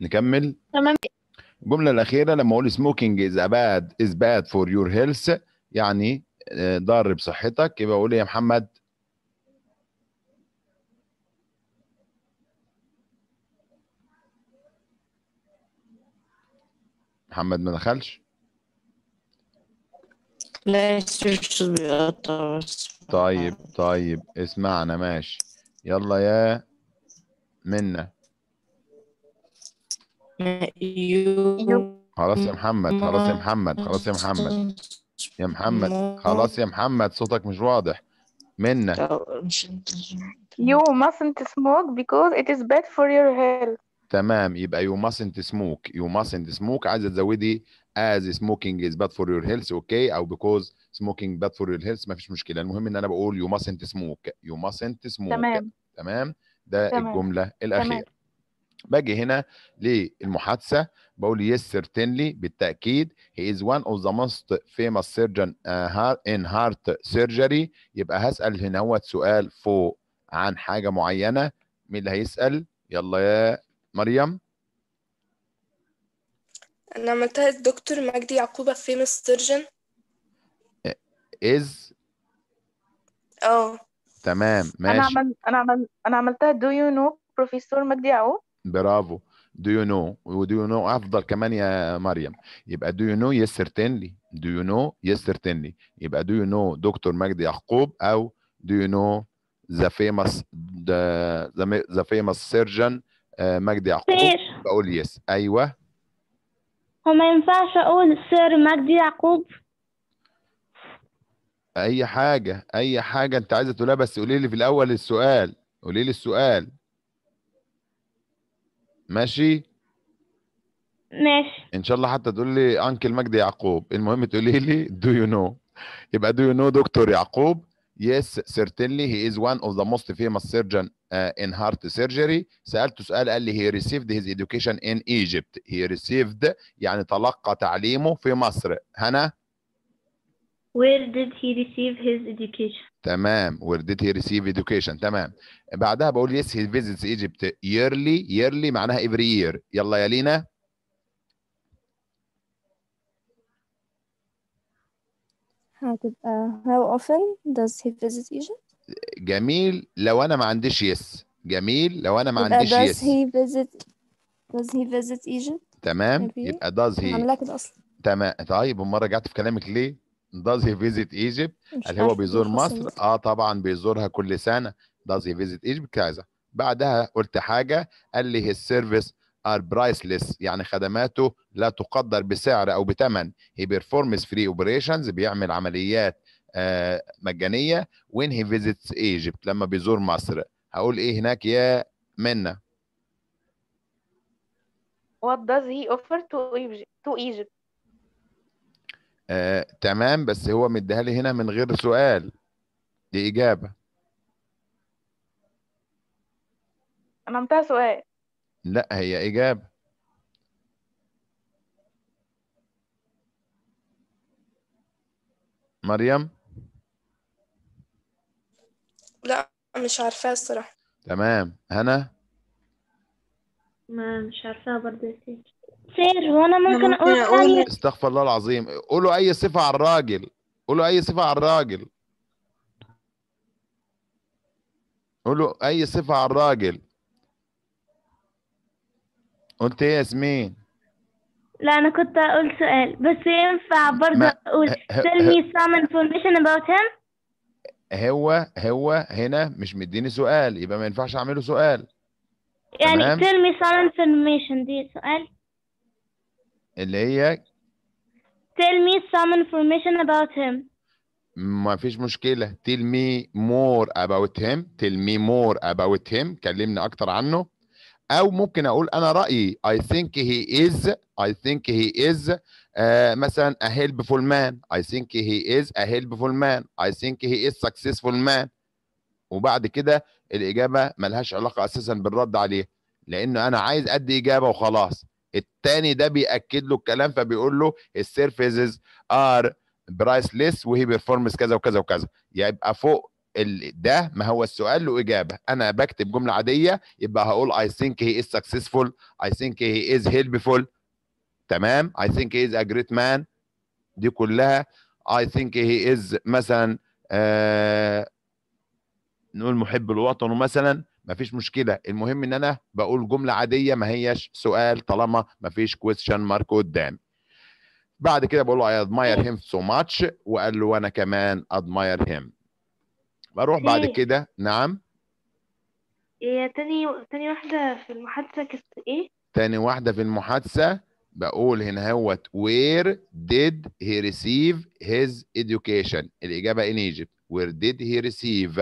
نكمل تمام الجمله الاخيره لما اقول سموكينج از باد از باد فور يور هيلث يعني آه، ضار بصحتك يبقى اقول ايه يا محمد محمد ما دخلش لا طيب طيب اسمعنا ماشي يلا يا منه خلاص يا محمد خلاص يا محمد خلاص يا محمد يا محمد خلاص يا محمد صوتك مش واضح منا You mustn't smoke because it is bad for your health تمام يبقى you mustn't smoke you mustn't smoke عايزة تزودي as smoking is bad for your health okay? او because smoking bad for your health ما فيش مشكلة المهم ان انا بقول you mustn't smoke you mustn't smoke تمام تمام ده تمام. الجملة الأخيرة باجي هنا للمحادثه بقول يس سيرتنلي بالتاكيد هي از وان اوف ذا موست فيموس سيرجن ان هارت سيرجري يبقى هسال هنا هو سؤال فوق عن حاجه معينه مين اللي هيسال يلا يا مريم انا عملتها الدكتور مجدي يعقوب فيموس سيرجن از اه تمام ماشي انا عمل انا عمل انا عملتها دو يو نو بروفيسور مجدي يعقوب برافو دو يو نو و يو نو افضل كمان يا مريم يبقى دو يو نو يس سيرتينلي دو يو نو يس سيرتينلي يبقى دو يو نو دكتور مجدي يعقوب او دو يو نو ذا فيمس ذا ذا فيمس سيرجن مجدي يعقوب سير. بقول يس ايوه هو ما ينفعش اقول سير مجدي يعقوب اي حاجه اي حاجه انت عايزه تقولها بس قولي لي في الاول السؤال قولي لي السؤال ماشي ماشي ان شاء الله حتى تقول لي انكل مجدي يعقوب المهم تقولي لي دو يو نو يبقى دو يو نو دكتور يعقوب يس سيرتينلي هي از وان اوف ذا موست famous سيرجن ان هارت سيرجري سألته سؤال قال لي هي ريسيفد هيز education ان ايجيبت هي ريسيفد يعني تلقى تعليمه في مصر هنا Where did he receive his education? تمام where did he receive education تمام بعدها بقول yes he visits Egypt yearly yearly معناها every year يلا يا لينا هتبقى how often does he visit Egypt؟ جميل لو أنا ما عنديش yes جميل لو أنا ما عنديش yes. does he visit does he visit Egypt؟ تمام يبقى does he الأصل تمام طيب ومرة رجعت في كلامك ليه؟ does he visit Egypt هل هو بيزور مصر اه طبعا بيزورها كل سنه does he visit Egypt كذا بعدها قلت حاجه قال لي his service are priceless يعني خدماته لا تقدر بسعر او بثمن he performs free operations بيعمل عمليات آه، مجانيه when he visits Egypt لما بيزور مصر هقول ايه هناك يا منى what does he offer to Egypt آه، تمام بس هو مديها لي هنا من غير سؤال دي إجابة أنا عملتها سؤال لا هي إجابة مريم لا مش عارفاها الصراحة تمام هنا ما مش عارفاها برضه يا سيدي يصير وانا ممكن اقول ثانية استغفر الله العظيم قولوا اي صفة على الراجل قولوا اي صفة على الراجل قولوا اي صفة على الراجل قلت ايه ياسمين لا انا كنت اقول سؤال بس ينفع برضه اقول tell me some information about him هو هو هنا مش مديني سؤال يبقى ما ينفعش اعمله سؤال يعني tell me some information دي سؤال اللي هي tell me some information about him ما فيش مشكلة tell me more about him tell me more about him كلمني أكتر عنه أو ممكن أقول أنا رأيي I think he is I think he is uh, مثلا a helpful man I think he is a helpful man I think he is successful man وبعد كده الإجابة ملهاش علاقة أساسا بالرد عليه لأنه أنا عايز أدي إجابة وخلاص التاني ده بيأكد له الكلام فبيقول له السيرفيسز ار ليس وهي بيرفورمس كذا وكذا وكذا يبقى فوق ال... ده ما هو السؤال له اجابه انا بكتب جمله عاديه يبقى هقول اي ثينك هي از سكسسفول اي ثينك هي از هيلبفول تمام اي ثينك هي از ا جريت مان دي كلها اي ثينك هي از مثلا آه نقول محب الوطن مثلا ما فيش مشكله المهم ان انا بقول جمله عاديه ما هيش سؤال طالما ما فيش كويستشن مارك قدام بعد كده بقول له اي ادماير هيم سو ماتش وقال له وانا كمان ادماير هيم بروح بعد إيه؟ كده نعم ايه تاني تاني واحده في المحادثه كانت ايه تاني واحده في المحادثه بقول هنا هوت where did he receive his education الإجابة in Egypt where did he receive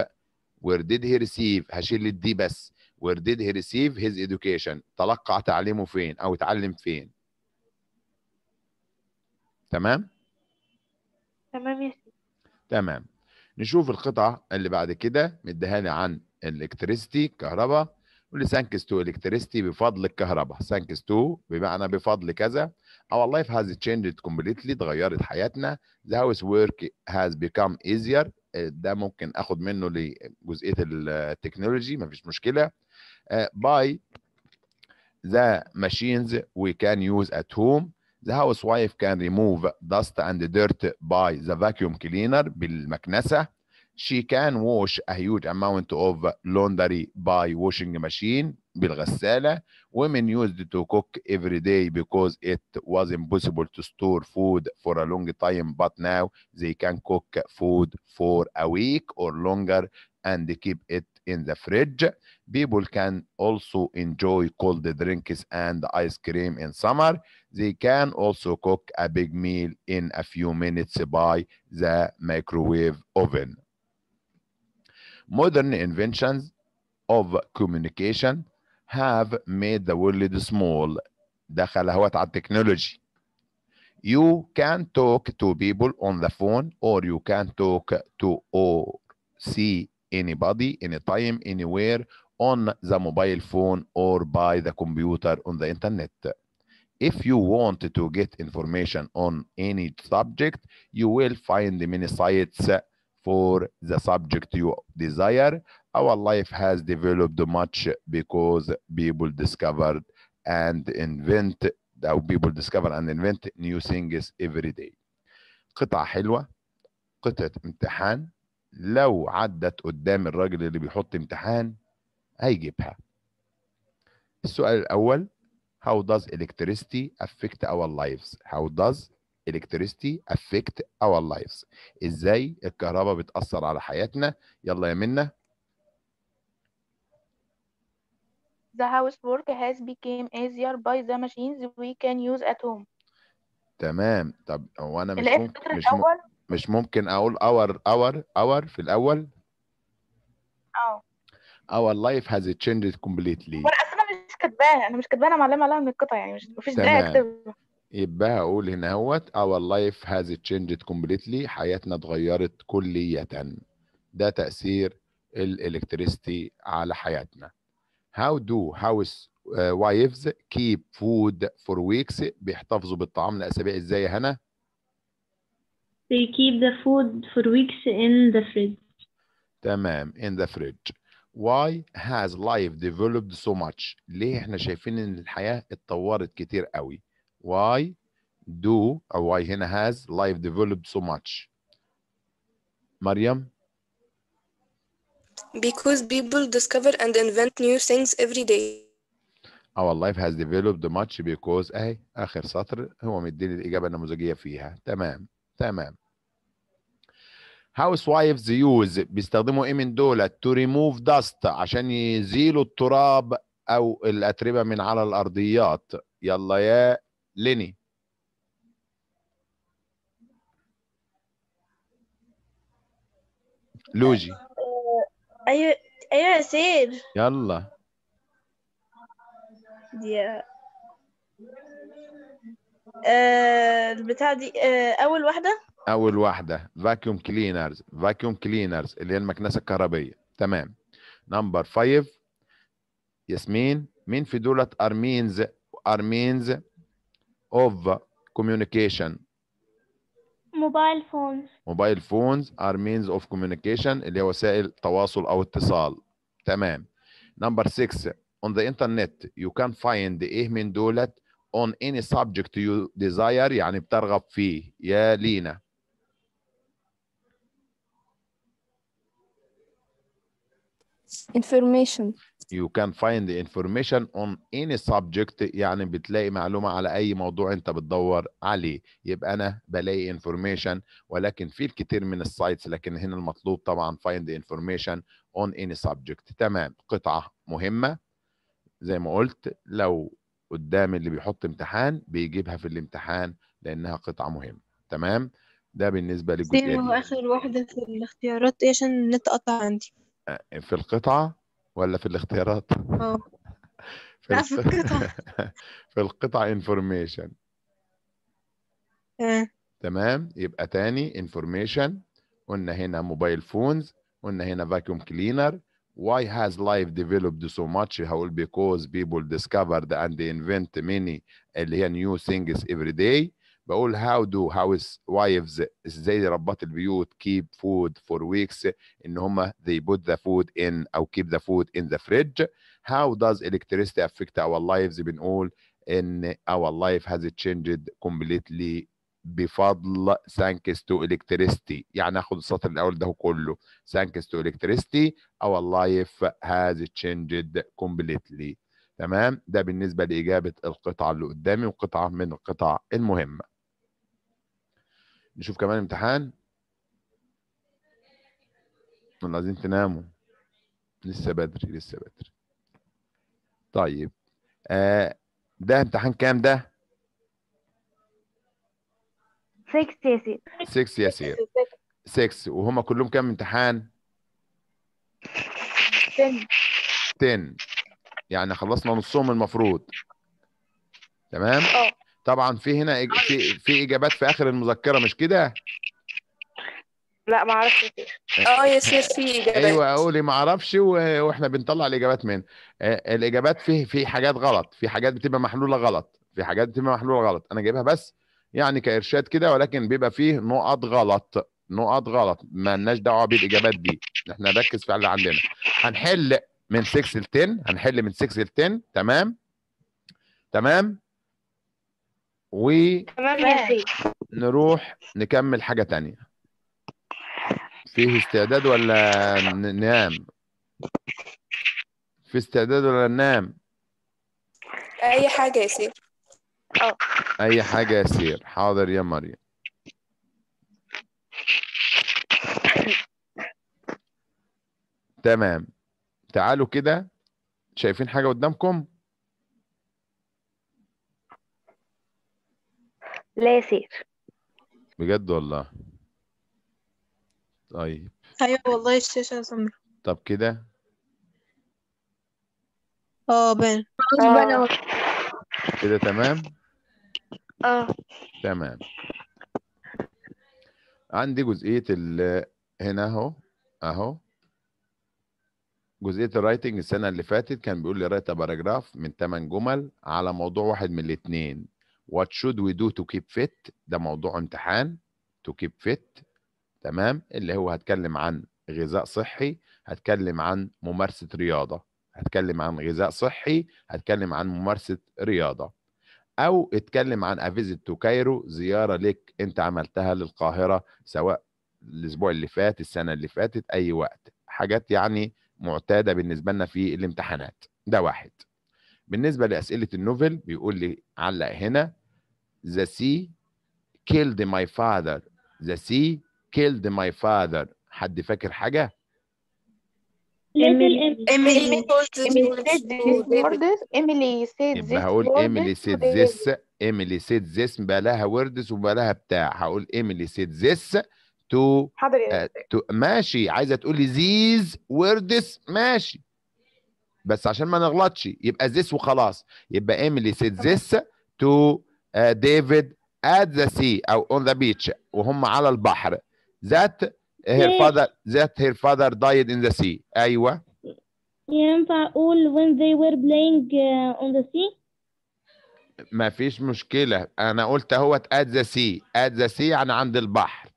where did he receive هشيل الدي بس where did he receive his education تلقى تعليمه فين او اتعلم فين تمام تمام يا سيدي تمام نشوف القطعه اللي بعد كده لي عن الكتريستي كهرباء واللي سانكس تو الكتريستي بفضل الكهرباء سانكس تو بمعنى بفضل كذا our life has changed completely تغيرت حياتنا the house work has become easier ده ممكن اخد منه لجزئيه التكنولوجي مفيش مشكله باي the machines we can use at home the housewife can remove dust and dirt by the vacuum cleaner بالمكنسه she can wash a huge amount of laundry by washing machine بالغسالة women used to cook every day because it was impossible to store food for a long time but now they can cook food for a week or longer and keep it in the fridge people can also enjoy cold drinks and ice cream in summer they can also cook a big meal in a few minutes by the microwave oven Modern inventions of communication have made the world small دخل هوت على التكنولوجي you can talk to people on the phone or you can talk to or see anybody anytime anywhere on the mobile phone or by the computer on the internet if you want to get information on any subject you will find many sites for the subject you desire. Our life has developed much because people discovered and invent that people discover and invent new things every day. قطعة حلوة قطعة امتحان لو عدت قدام الراجل اللي بيحط امتحان هيجيبها. السؤال الأول How does electricity affect our lives? How does electricity affect our lives ازاي الكهرباء بتأثر على حياتنا يلا يا منى The housework has become easier by the machines we can use at home. تمام طب هو انا مش ممكن مش, الأول... مش ممكن اقول our our our في الاول اه our life has changed completely. انا مش كاتباها انا مش كاتباها معلمه عليها من القطع يعني مش مفيش داعي اكتبها يبقى هقول هنا هوت our life has changed completely حياتنا اتغيرت كليا ده تأثير الالكتريستي على حياتنا how do house wives keep food for weeks بيحتفظوا بالطعام لأسابيع ازاي يا هنا they keep the food for weeks in the fridge تمام in the fridge why has life developed so much ليه احنا شايفين ان الحياة اتطورت كتير قوي why do or why هنا has life developed so much مريم Because people discover and invent new things every day. Our life has developed much because اهي آخر سطر هو مديني الإجابة النموذجية فيها تمام تمام housewives use بيستخدموا ايه من دول to remove dust عشان يزيلوا التراب او الاتربه من على الارضيات يلا يا ليني لوجي آه، ايوه ايوه يا سير يلا آه، دي البتاع آه، دي اول واحده اول واحده فاكيوم كلينرز فاكيوم كلينرز اللي هي المكنسه الكهربيه تمام نمبر 5 ياسمين مين في دولت ارمينز ارمينز of communication موبايل فونز موبايل فونز are means of communication اللي هي وسائل تواصل أو اتصال تمام number 6 on the internet you can find ايه من دولت on any subject you desire يعني بترغب فيه يا لينا information you can find the information on any subject يعني بتلاقي معلومة على أي موضوع أنت بتدور عليه يبقى أنا بلاقي information ولكن في الكثير من السايتس لكن هنا المطلوب طبعا find the information on any subject تمام قطعة مهمة زي ما قلت لو قدام اللي بيحط امتحان بيجيبها في الامتحان لأنها قطعة مهمة تمام ده بالنسبة للجزئية دي آخر واحدة في الاختيارات إيه عشان نتقطع عندي في القطعة ولا في الاختيارات؟ اه لا في القطعة في القطعة information تمام يبقى تاني information قلنا هنا موبايل فونز قلنا هنا vacuum cleaner why has life developed so much هقول because people discovered and invent many اللي هي new things every day بقول هاو دو هاوس وايفز ازاي ربات البيوت كيب فود فور ويكس ان هم they put the food in او keep the food in the fridge how does electricity affect our lives بنقول ان our life has changed completely بفضل thanks to electricity يعني اخد السطر الاول ده كله thanks to electricity our life has changed completely تمام ده بالنسبه لاجابه القطعه اللي قدامي وقطعه من القطع المهمه نشوف كمان امتحان ولا عايزين تناموا لسه بدري لسه بدري طيب آه ده امتحان كام ده 6 يا سير 6 يا سير 6 وهما كلهم كام امتحان 10 10 يعني خلصنا نصهم المفروض تمام اه طبعا في هنا في في اجابات في اخر المذكره مش كده لا ما اعرفش اه, آه، يس يس في اجابات ايوه قولي ما اعرفش واحنا بنطلع الاجابات من آه، الاجابات فيه في حاجات غلط في حاجات بتبقى محلوله غلط في حاجات بتبقى محلوله غلط انا جايبها بس يعني كارشاد كده ولكن بيبقى فيه نقط غلط نقط غلط ما لناش دعوه بالاجابات دي احنا نركز في اللي عندنا هنحل من 6 ل 10 هنحل من 6 ل 10 تمام تمام ونروح نكمل حاجة تانية فيه استعداد ولا ننام في استعداد ولا ننام أي حاجة يا سير أوه. أي حاجة يا سير حاضر يا مريم تمام تعالوا كده شايفين حاجة قدامكم لا سير بجد والله طيب ايوه والله الشاشة سمرا طب كده اه بان آه. كده تمام اه تمام عندي جزئية ال هنا اهو اهو جزئية الرايتنج السنة اللي فاتت كان بيقول لي رايت باراجراف من 8 جمل على موضوع واحد من الاثنين What should we do to keep fit؟ ده موضوع امتحان to keep fit تمام اللي هو هتكلم عن غذاء صحي هتكلم عن ممارسة رياضة هتكلم عن غذاء صحي هتكلم عن ممارسة رياضة أو اتكلم عن a visit to Cairo زيارة لك أنت عملتها للقاهرة سواء الأسبوع اللي فات السنة اللي فاتت أي وقت حاجات يعني معتادة بالنسبة لنا في الامتحانات ده واحد بالنسبه لاسئله النوفل بيقول لي علق هنا ذا سي killed my father ذا سي killed my father حد فاكر حاجه ايميلي سيد هقول ايميلي سيد ذس ايميلي سيد ذس بقى لها وردس وبقى لها بتاع هقول ايميلي سيد ذس تو حاضر يا آه، ماشي عايزه تقول لي زيز وردس ماشي بس عشان ما نغلطش يبقى ذس وخلاص يبقى ايميلي سيد زيس تو ديفيد ات ذا سي او اون ذا بيتش وهم على البحر ذات هير فادر ذات هير فادر دايد ان ذا سي ايوه ينفع اقول when they were playing uh, on the sea ما فيش مشكلة أنا قلت اهوت at the sea at the sea يعني عند البحر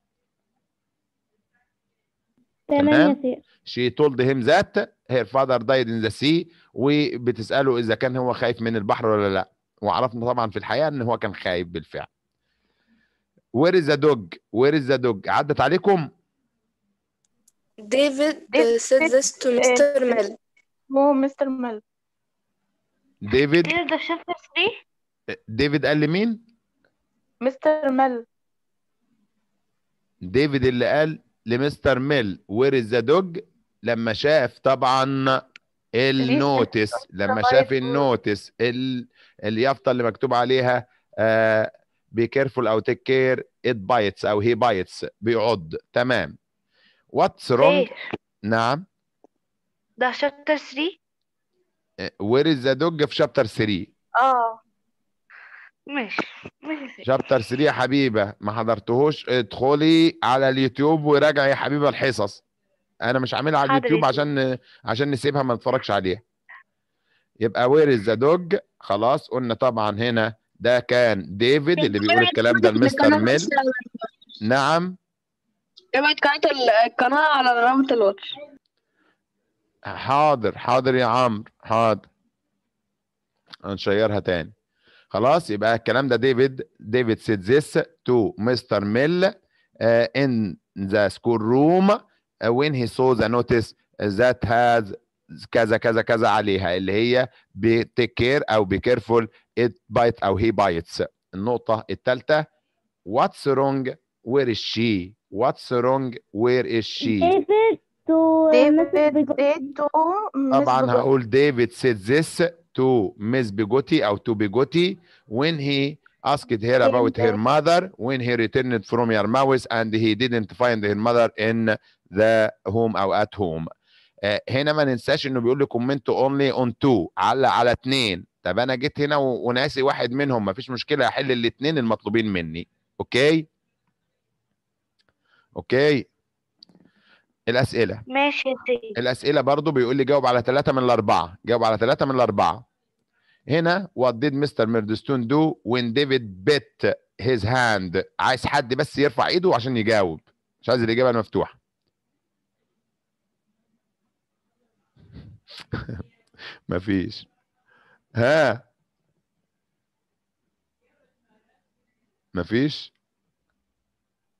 تمام, سير she told him that هير فادر دايد ان ذا سي وبتساله اذا كان هو خايف من البحر ولا لا وعرفنا طبعا في الحقيقه ان هو كان خايف بالفعل وير از ذا دوج وير از ذا دوج عدت عليكم ديفيد سيد ذس تو مستر ميل مو مستر ميل ديفيد ديفيد قال لمين؟ مستر ميل ديفيد اللي قال لمستر ميل وير از ذا دوج لما شاف طبعا النوتس لما شاف النوتس اليافطه اللي مكتوب عليها بي آه، كيرفول او تيك كير ات بايتس او هي بايتس بيعض تمام واتس إيه؟ رونج نعم ده شابتر 3 وير از ذا دوج في شابتر 3 اه ماشي شابتر 3 يا حبيبه ما حضرتهوش ادخلي على اليوتيوب وراجعي يا حبيبه الحصص انا مش عاملها على اليوتيوب عشان عشان نسيبها ما نتفرجش عليها يبقى وير از ذا دوج خلاص قلنا طبعا هنا ده كان ديفيد اللي بيقول الكلام ده لمستر ميل نعم ابعت قناه القناه على رابط الواتش حاضر حاضر يا عمرو حاضر هنشيرها تاني خلاص يبقى الكلام ده ديفيد ديفيد سيد ذس تو مستر ميل ان ذا سكول روم when he saw the notice that has كذا كذا كذا عليها اللي هي بتيك كير او بي كيرفول it bite او he bites النقطه الثالثه what's wrong where is she what's wrong where is she David to David said to طبعا هقول David said this to Miss Bigotti او to Bigotti when he asked her about her mother when he returned from Yarmouth and he didn't find her mother in the home or at home Uh, هنا ما ننساش انه بيقول لي كومنت اونلي اون تو علق على اثنين طب انا جيت هنا وناسي واحد منهم ما فيش مشكله احل الاثنين المطلوبين مني اوكي اوكي الاسئله ماشي الاسئله برضو بيقول لي جاوب على ثلاثه من الاربعه جاوب على ثلاثه من الاربعه هنا وات ديد مستر ميردستون دو وين ديفيد بيت هيز هاند عايز حد بس يرفع ايده عشان يجاوب مش عايز الاجابه المفتوحه مفيش ها مفيش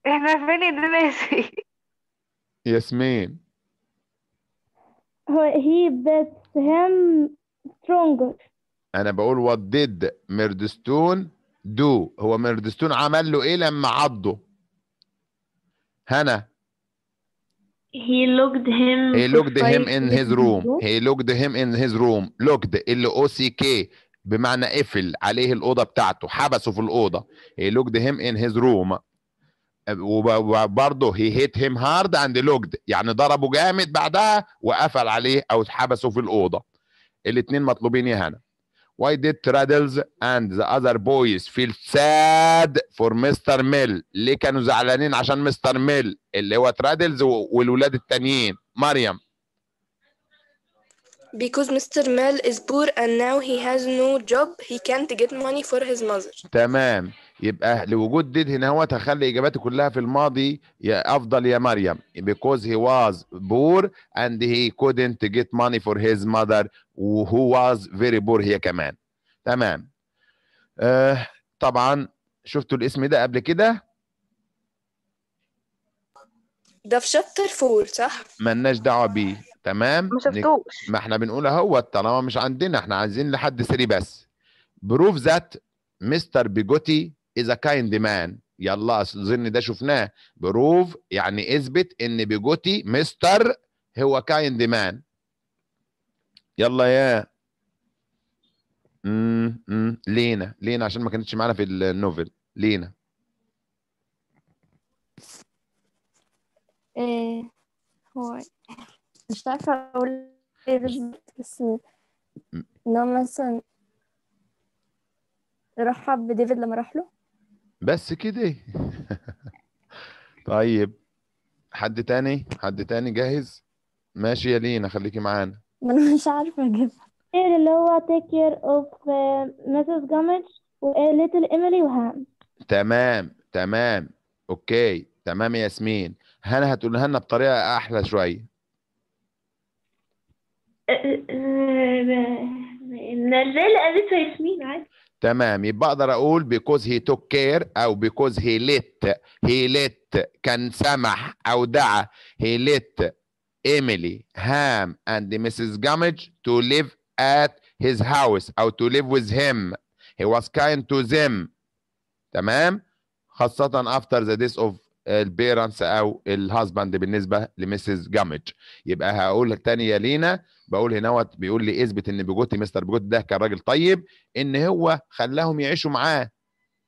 احنا فين دلوقتي ياسمين هو هي bets هم سترونجر انا بقول وات ديد ميردستون دو هو ميردستون عمل له ايه لما عضه هنا he looked him he looked him in his room he looked him in his room looked ال او سي كي بمعنى قفل عليه الاوضه بتاعته حبسه في الاوضه he looked him in his room وبرضه هي هيت هيم هارد اند looked يعني ضربه جامد بعدها وقفل عليه او حبسه في الاوضه الاثنين مطلوبين يا هنا Why did Traddles and the other boys feel sad for Mr. Mill? ليه كانوا زعلانين عشان مستر ميل اللي هو Traddles والولاد التانيين مريم because Mr. Mel is poor and now he has no job he can't get money for his mother تمام يبقى لوجود ديد هنا هو هخلي اجاباتي كلها في الماضي يا افضل يا مريم because he was poor and he couldn't get money for his mother who was very poor هي كمان تمام آه طبعا شفتوا الاسم ده قبل كده ده في شابتر فور صح؟ مالناش دعوه بيه تمام ما شفتوش ما احنا بنقول اهو طالما مش عندنا احنا عايزين لحد 3 بس بروف ذات مستر بيجوتي از ا كايند مان يلا اظن ده شفناه بروف يعني اثبت ان بيجوتي مستر هو كايند مان يلا يا امم لينا لينا عشان ما كانتش معانا في النوفل لينا ايه هو مش عارفة أقول إيه بالظبط بس إن هو مثلا رحب بديفيد لما راح له بس كده طيب حد تاني حد تاني جاهز ماشي يا لينا خليكي معانا ما أنا مش عارفة أجيبها إيه اللي هو take care of uh, Mrs. Gummidge و uh, little Emily وهان تمام تمام أوكي تمام يا ياسمين هنا هتقولها لنا بطريقة أحلى شوية نزال قالتها ياسمين عادي تمام يبقى اقدر اقول بيكوز هي توك كير او بيكوز هي ليت هي ليت كان سمح او دعا هي ليت ايميلي هام اند مسز جامج تو ليف ات هيز هاوس او تو ليف ويز هيم هي واز كايند تو ذيم تمام خاصة افتر ذا death اوف البيرنتس او الهازباند بالنسبه لمسز جامج يبقى هقول الثانيه لينا بقول هنا بيقول لي اثبت ان بيجوتي مستر بيجوتي ده كان راجل طيب ان هو خلاهم يعيشوا معاه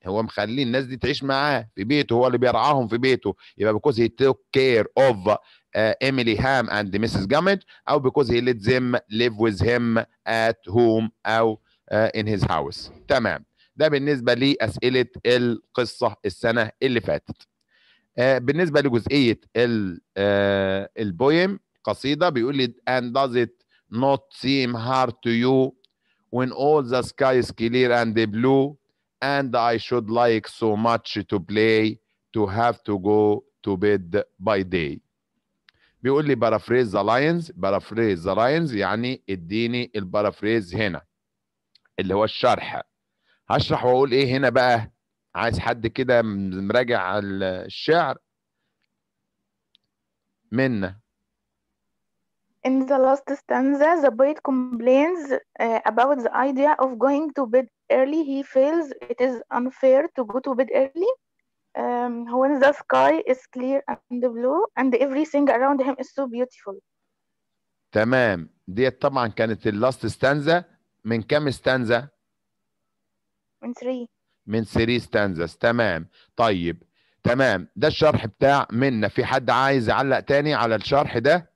هو مخلي الناس دي تعيش معاه في بيته هو اللي بيرعاهم في بيته يبقى بيكوز هي توك كير اوف ايميلي هام اند مسز جامج او بيكوز هي ليت زيم ليف ويز هيم ات هوم او ان هيز هاوس تمام ده بالنسبه لاسئله القصه السنه اللي فاتت بالنسبه لجزئيه البويم قصيده بيقول لي and does it not seem hard to you when all the sky is clear and blue and I should like so much to play to have to go to bed by day بيقول لي paraphrase the lines paraphrase the lines يعني اديني البارافريز هنا اللي هو الشرح هشرح واقول ايه هنا بقى عايز حد كده مراجع الشعر منا In the last stanza, the poet complains uh, about the idea of going to bed early. He feels it is unfair to go to bed early um, when the sky is clear and blue and everything around him is so beautiful. تمام ديت طبعا كانت اللاست ستانزا من كام ستانزا؟ من 3 من سيريز تنزس تمام طيب تمام ده الشرح بتاع منا في حد عايز يعلق تاني على الشرح ده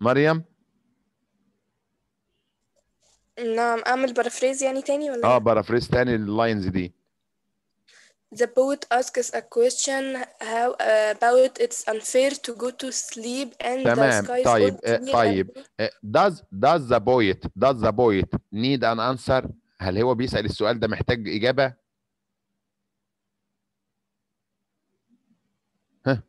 مريم نعم اعمل بارافريز يعني تاني ولا اه بارافريز تاني لللاينز دي The poet asks a question how about it's unfair to go to sleep and the sky طيب طيب does does the poet does the poet need an answer هل هو بيسأل السؤال ده محتاج إجابة ها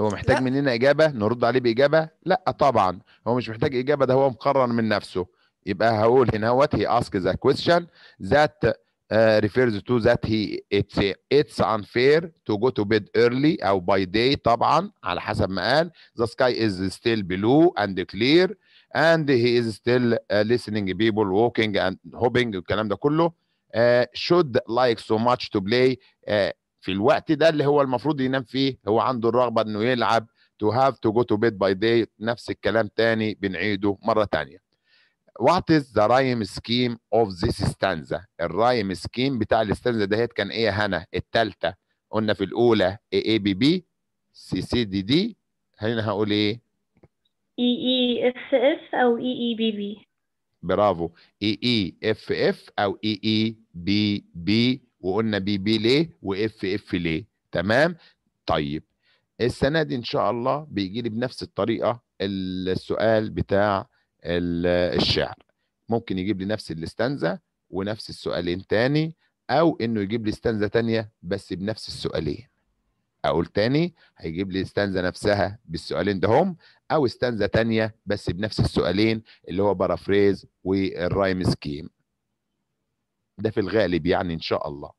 هو محتاج لا. مننا إجابة نرد عليه بإجابة لا طبعا هو مش محتاج إجابة ده هو مقرر من نفسه يبقى هقول هنا what he asks the question that uh, refers to that he it's it's unfair to go to bed early او by day طبعا على حسب ما قال the sky is still blue and clear and he is still uh, listening people walking and hopping الكلام ده كله uh, should like so much to play uh, في الوقت ده اللي هو المفروض ينام فيه هو عنده الرغبه انه يلعب to have to go to bed by day نفس الكلام تاني بنعيده مره تانيه What is the rhyme scheme of this stanza? الرايم سكيم بتاع الاستانزا دهيت كان ايه يا هنا؟ التالتة قلنا في الأولى A A B B C C D D هنا هقول ايه؟ E E F F أو E E B B برافو E E F F أو E E B B وقلنا بي بي ليه واف اف ليه تمام طيب السنه دي ان شاء الله بيجي لي بنفس الطريقه السؤال بتاع الشعر ممكن يجيب لي نفس الاستنزه ونفس السؤالين تاني او انه يجيب لي استنزه تانيه بس بنفس السؤالين اقول تاني هيجيب لي استنزه نفسها بالسؤالين ده هم او استنزه تانيه بس بنفس السؤالين اللي هو بارافريز والرايم سكيم ده في الغالب يعني ان شاء الله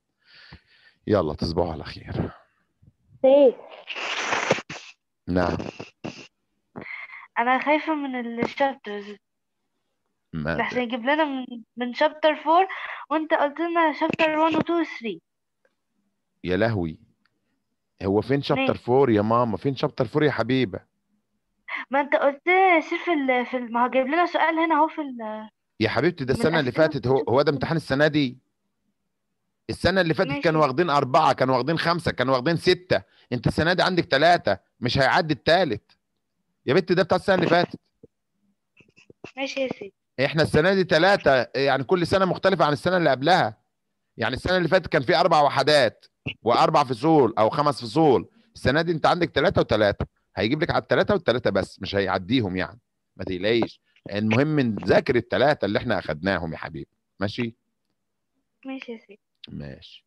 يلا تصبحوا على خير نعم انا خايفه من الشابترز احسن يجيب لنا من من شابتر 4 وانت قلت لنا شابتر 1 و 2 و 3 يا لهوي هو فين شابتر 4 يا ماما فين شابتر 4 يا حبيبه ما انت قلت سير في في ما هو جايب لنا سؤال هنا اهو في ال... يا حبيبتي ده السنه اللي فاتت هو هو ده امتحان السنه دي السنه اللي فاتت كانوا واخدين اربعه كانوا واخدين خمسه كانوا واخدين سته انت السنه دي عندك ثلاثه مش هيعدي الثالث يا بنت ده بتاع السنه اللي فاتت ماشي يا سيدي احنا السنه دي ثلاثه يعني كل سنه مختلفه عن السنه اللي قبلها يعني السنه اللي فاتت كان في اربع وحدات واربع فصول او خمس فصول السنه دي انت عندك ثلاثه وثلاثه هيجيب لك على الثلاثه والثلاثه بس مش هيعديهم يعني ما تقلقيش المهم نذاكر الثلاثه اللي احنا اخدناهم يا حبيبي ماشي ماشي يا سيدي ماشي